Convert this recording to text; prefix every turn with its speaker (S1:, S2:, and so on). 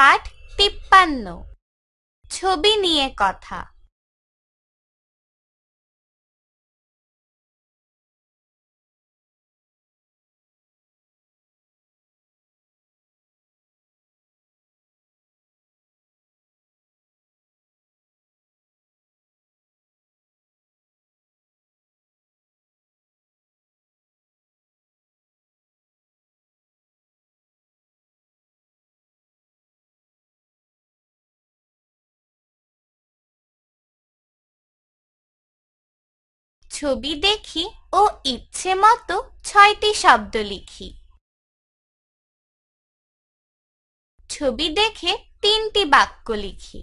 S1: পাঠ তিপ্পান্ন
S2: ছবি নিয়ে কথা ছবি দেখি ও ইচ্ছে মতো ছয়টি শব্দ লিখি ছবি দেখে তিনটি বাক্য লিখি